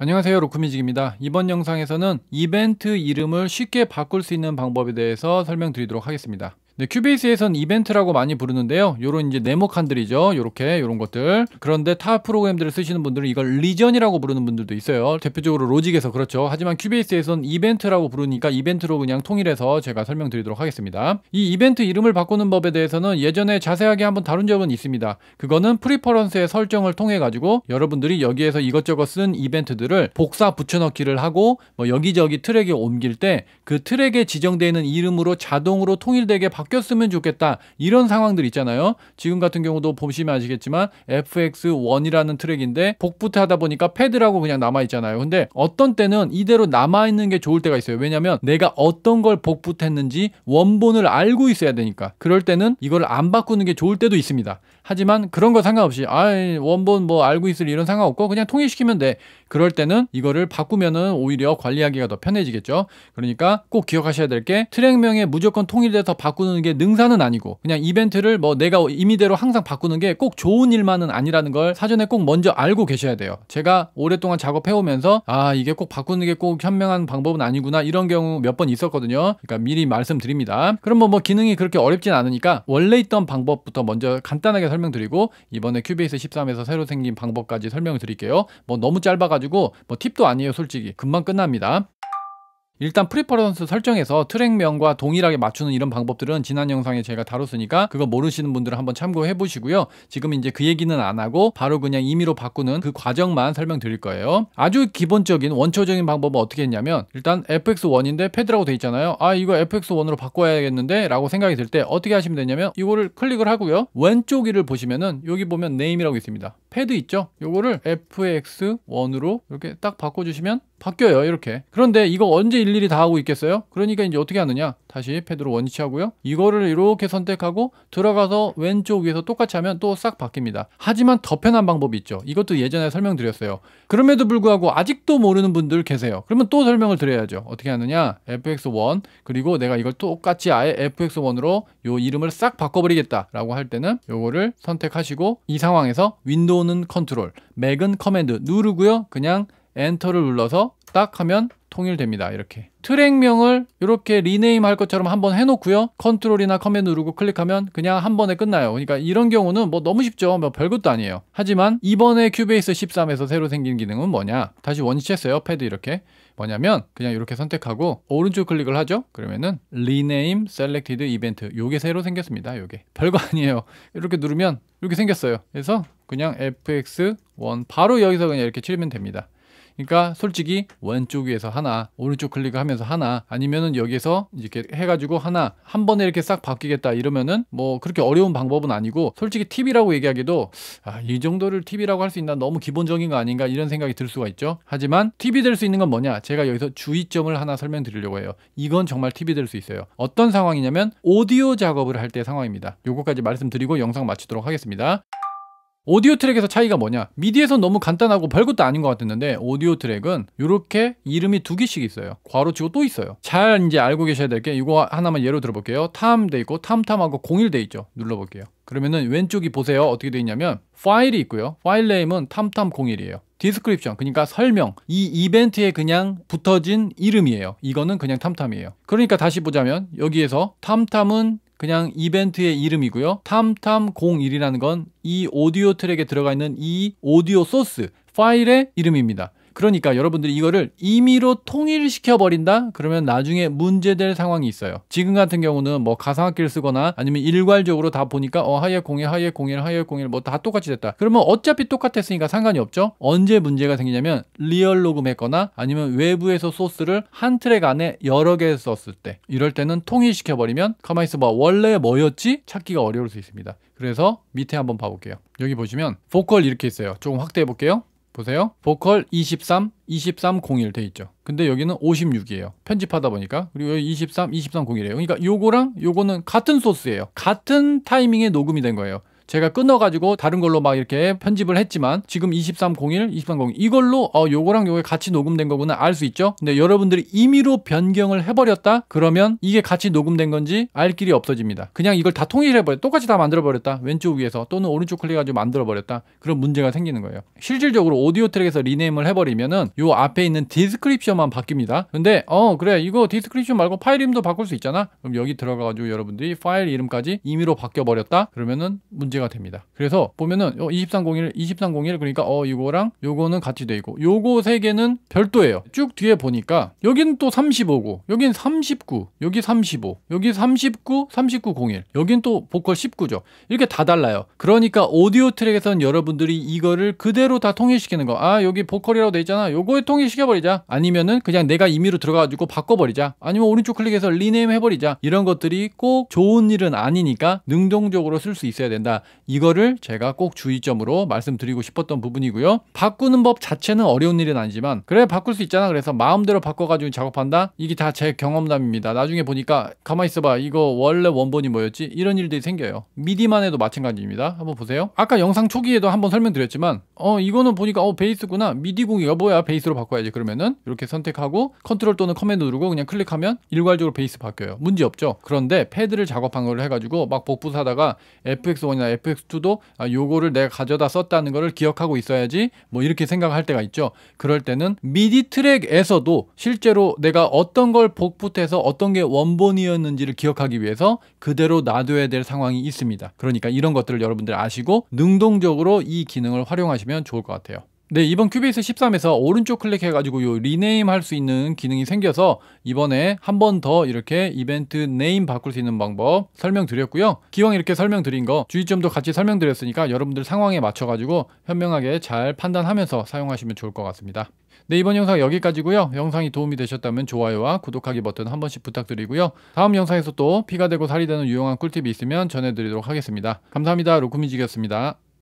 안녕하세요 로크뮤직입니다 이번 영상에서는 이벤트 이름을 쉽게 바꿀 수 있는 방법에 대해서 설명드리도록 하겠습니다 네, 큐베이스에선 이벤트라고 많이 부르는데요. 요런 이제 네모 칸들이죠. 요렇게 요런 것들. 그런데 타 프로그램들을 쓰시는 분들은 이걸 리전이라고 부르는 분들도 있어요. 대표적으로 로직에서 그렇죠. 하지만 큐베이스에선 이벤트라고 부르니까 이벤트로 그냥 통일해서 제가 설명드리도록 하겠습니다. 이 이벤트 이름을 바꾸는 법에 대해서는 예전에 자세하게 한번 다룬 적은 있습니다. 그거는 프리퍼런스의 설정을 통해 가지고 여러분들이 여기에서 이것저것 쓴 이벤트들을 복사 붙여넣기를 하고 뭐 여기저기 트랙에 옮길 때 그 트랙에 지정되는 이름으로 자동으로 통일되게 바꾸 바뀌었으면 좋겠다 이런 상황들 있잖아요 지금 같은 경우도 보시면 아시겠지만 FX1이라는 트랙인데 복부터 하다 보니까 패드라고 그냥 남아있잖아요 근데 어떤 때는 이대로 남아있는 게 좋을 때가 있어요 왜냐면 내가 어떤 걸 복붙했는지 원본을 알고 있어야 되니까 그럴 때는 이걸 안 바꾸는 게 좋을 때도 있습니다 하지만 그런 거 상관없이 아 원본 뭐 알고 있을 이런 상관없고 그냥 통일시키면 돼 그럴 때는 이거를 바꾸면은 오히려 관리하기가 더 편해지겠죠 그러니까 꼭 기억하셔야 될 게 트랙명에 무조건 통일돼서 바꾸는 바꾸는 게 능사는 아니고 그냥 이벤트를 뭐 내가 임의대로 항상 바꾸는 게 꼭 좋은 일만은 아니라는 걸 사전에 꼭 먼저 알고 계셔야 돼요. 제가 오랫동안 작업해오면서 아 이게 꼭 바꾸는 게 꼭 현명한 방법은 아니구나 이런 경우 몇 번 있었거든요. 그러니까 미리 말씀드립니다. 그럼 뭐, 뭐 기능이 그렇게 어렵진 않으니까 원래 있던 방법부터 먼저 간단하게 설명드리고 이번에 큐베이스 13에서 새로 생긴 방법까지 설명을 드릴게요. 뭐 너무 짧아가지고 뭐 팁도 아니에요 솔직히 금방 끝납니다. 일단 프리퍼런스 설정에서 트랙명과 동일하게 맞추는 이런 방법들은 지난 영상에 제가 다뤘으니까 그거 모르시는 분들은 한번 참고해 보시고요. 지금 이제 그 얘기는 안 하고 바로 그냥 임의로 바꾸는 그 과정만 설명드릴 거예요. 아주 기본적인 원초적인 방법은 어떻게 했냐면 일단 FX1인데 패드라고 돼 있잖아요. 아 이거 FX1으로 바꿔야겠는데 라고 생각이 들 때 어떻게 하시면 되냐면 이거를 클릭을 하고요. 왼쪽 위를 보시면은 여기 보면 네임이라고 있습니다. 패드 있죠? 이거를 FX1으로 이렇게 딱 바꿔주시면 바뀌어요 이렇게 그런데 이거 언제 일일이 다 하고 있겠어요 그러니까 이제 어떻게 하느냐 다시 패드로 원위치 하고요 이거를 이렇게 선택하고 들어가서 왼쪽 위에서 똑같이 하면 또 싹 바뀝니다 하지만 더 편한 방법이 있죠 이것도 예전에 설명드렸어요 그럼에도 불구하고 아직도 모르는 분들 계세요 그러면 또 설명을 드려야죠 어떻게 하느냐 fx1 그리고 내가 이걸 똑같이 아예 fx1으로 요 이름을 싹 바꿔버리겠다 라고 할 때는 요거를 선택하시고 이 상황에서 윈도우는 컨트롤 맥은 커맨드 누르고요 그냥 엔터를 눌러서 딱 하면 통일됩니다. 이렇게 트랙명을 이렇게 리네임 할 것처럼 한번 해놓고요. 컨트롤이나 커맨 누르고 클릭하면 그냥 한 번에 끝나요. 그러니까 이런 경우는 뭐 너무 쉽죠. 뭐 별것도 아니에요. 하지만 이번에 큐베이스 13에서 새로 생긴 기능은 뭐냐. 다시 원치했어요. 패드 이렇게. 뭐냐면 그냥 이렇게 선택하고 오른쪽 클릭을 하죠. 그러면은 리네임 셀렉티드 이벤트 요게 새로 생겼습니다. 요게 별거 아니에요. 이렇게 누르면 이렇게 생겼어요. 그래서 그냥 fx1 바로 여기서 그냥 이렇게 치면 됩니다. 그러니까 솔직히 왼쪽 위에서 하나 오른쪽 클릭하면서 하나 아니면은 여기에서 이렇게 해가지고 하나 한 번에 이렇게 싹 바뀌겠다 이러면은 뭐 그렇게 어려운 방법은 아니고 솔직히 팁이라고 얘기하기도 아, 이 정도를 팁이라고 할 수 있나 너무 기본적인 거 아닌가 이런 생각이 들 수가 있죠 하지만 팁이 될 수 있는 건 뭐냐 제가 여기서 주의점을 하나 설명드리려고 해요 이건 정말 팁이 될 수 있어요 어떤 상황이냐면 오디오 작업을 할 때 상황입니다 요거까지 말씀드리고 영상 마치도록 하겠습니다 오디오 트랙에서 차이가 뭐냐 미디에서 너무 간단하고 별것도 아닌 것 같았는데 오디오 트랙은 이렇게 이름이 두 개씩 있어요 괄호 치고 또 있어요 잘 이제 알고 계셔야 될 게 이거 하나만 예로 들어볼게요 탐 돼 있고 탐탐하고 01돼 있죠 눌러볼게요 그러면은 왼쪽이 보세요 어떻게 돼 있냐면 파일이 있고요 파일 네임은 탐탐01이에요 디스크립션 그러니까 설명 이 이벤트에 그냥 붙어진 이름이에요 이거는 그냥 탐탐이에요 그러니까 다시 보자면 여기에서 탐탐은 그냥 이벤트의 이름이고요. 탐탐01이라는 건 이 오디오 트랙에 들어가 있는 이 오디오 소스 파일의 이름입니다. 그러니까 여러분들이 이거를 임의로 통일시켜 버린다? 그러면 나중에 문제될 상황이 있어요. 지금 같은 경우는 뭐 가상학기를 쓰거나 아니면 일괄적으로 다 보니까 어하이어 공일 하이어 공일 하이어 공일 뭐 다 똑같이 됐다. 그러면 어차피 똑같았으니까 상관이 없죠. 언제 문제가 생기냐면 리얼 녹음했거나 아니면 외부에서 소스를 한 트랙 안에 여러 개 썼을 때 이럴 때는 통일시켜 버리면 가만히 있어 봐. 원래 뭐였지? 찾기가 어려울 수 있습니다. 그래서 밑에 한번 봐볼게요. 여기 보시면 보컬 이렇게 있어요. 조금 확대해 볼게요. 보세요. 보컬 23, 2301 돼 있죠. 근데 여기는 56이에요. 편집하다 보니까. 그리고 여기 23, 2301이에요. 그러니까 요거랑 요거는 같은 소스예요. 같은 타이밍에 녹음이 된 거예요. 제가 끊어가지고 다른 걸로 막 이렇게 편집을 했지만 지금 2301, 2302 이걸로 어 요거랑 요게 같이 녹음된 거구나 알 수 있죠? 근데 여러분들이 임의로 변경을 해버렸다? 그러면 이게 같이 녹음된 건지 알 길이 없어집니다. 그냥 이걸 다 통일해버려 똑같이 다 만들어버렸다. 왼쪽 위에서 또는 오른쪽 클릭해가지고 만들어버렸다. 그런 문제가 생기는 거예요. 실질적으로 오디오 트랙에서 리네임을 해버리면은 요 앞에 있는 디스크립션만 바뀝니다. 근데 어 그래 이거 디스크립션 말고 파일 이름도 바꿀 수 있잖아? 그럼 여기 들어가가지고 여러분들이 파일 이름까지 임의로 바뀌어버렸다? 그러면은 문제 문제가 됩니다. 그래서 보면은 2301, 어, 2301 그러니까 어 이거랑 요거는 같이 돼 있고 요거 세 개는 별도예요. 쭉 뒤에 보니까 여긴또 35고 여긴 39, 여기 35, 여기 39, 3901. 여긴 또 보컬 19죠. 이렇게 다 달라요. 그러니까 오디오 트랙에선 여러분들이 이거를 그대로 다 통일시키는 거. 아, 여기 보컬이라고 돼 있잖아. 요거에 통일시켜 버리자. 아니면은 그냥 내가 임의로 들어가 가지고 바꿔 버리자. 아니면 오른쪽 클릭해서 리네임 해 버리자. 이런 것들이 꼭 좋은 일은 아니니까 능동적으로 쓸 수 있어야 된다. 이거를 제가 꼭 주의점으로 말씀드리고 싶었던 부분이고요. 바꾸는 법 자체는 어려운 일은 아니지만 그래 바꿀 수 있잖아. 그래서 마음대로 바꿔가지고 작업한다. 이게 다 제 경험담입니다. 나중에 보니까 가만 히 있어봐. 이거 원래 원본이 뭐였지? 이런 일들이 생겨요. 미디만 해도 마찬가지입니다. 한번 보세요. 아까 영상 초기에도 한번 설명드렸지만 어 이거는 보니까 어 베이스구나. 미디 공이 여보야 베이스로 바꿔야지. 그러면은 이렇게 선택하고 컨트롤 또는 커맨드 누르고 그냥 클릭하면 일괄적으로 베이스 바뀌어요. 문제 없죠. 그런데 패드를 작업한 걸 해가지고 막 복붙하다가 FX1이나 FX2도 아, 요거를 내가 가져다 썼다는 것을 기억하고 있어야지 뭐 이렇게 생각할 때가 있죠. 그럴 때는 미디 트랙에서도 실제로 내가 어떤 걸 복붙해서 어떤 게 원본이었는지를 기억하기 위해서 그대로 놔둬야 될 상황이 있습니다. 그러니까 이런 것들을 여러분들 아시고 능동적으로 이 기능을 활용하시면 좋을 것 같아요. 네, 이번 큐베이스 13에서 오른쪽 클릭해가지고 요 리네임 할 수 있는 기능이 생겨서 이번에 한 번 더 이렇게 이벤트 네임 바꿀 수 있는 방법 설명드렸고요. 기왕 이렇게 설명드린 거 주의점도 같이 설명드렸으니까 여러분들 상황에 맞춰가지고 현명하게 잘 판단하면서 사용하시면 좋을 것 같습니다. 네, 이번 영상 여기까지고요. 영상이 도움이 되셨다면 좋아요와 구독하기 버튼 한 번씩 부탁드리고요. 다음 영상에서 또 피가 되고 살이 되는 유용한 꿀팁이 있으면 전해드리도록 하겠습니다. 감사합니다. 로쿠미지였습니다.